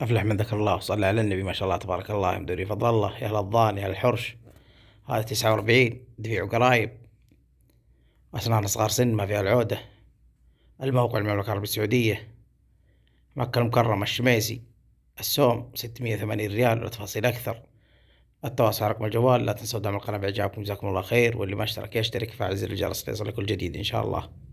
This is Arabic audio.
أفلح من ذكر الله وصلى على النبي ما شاء الله تبارك الله مدري فضل الله يا الضال يا الحرش هذا تسعة وأربعين دفيع وقرايب أسنان صغار سن ما فيها العودة الموقع المملكة العربية السعودية مكة المكرمة الشميسي السوم ستمية وثمانين ريال وتفاصيل أكثر التواصل رقم الجوال لا تنسوا دعم القناة بإعجابكم جزاكم الله خير واللي ما اشترك يشترك فعل زر الجرس ليصلك الجديد إن شاء الله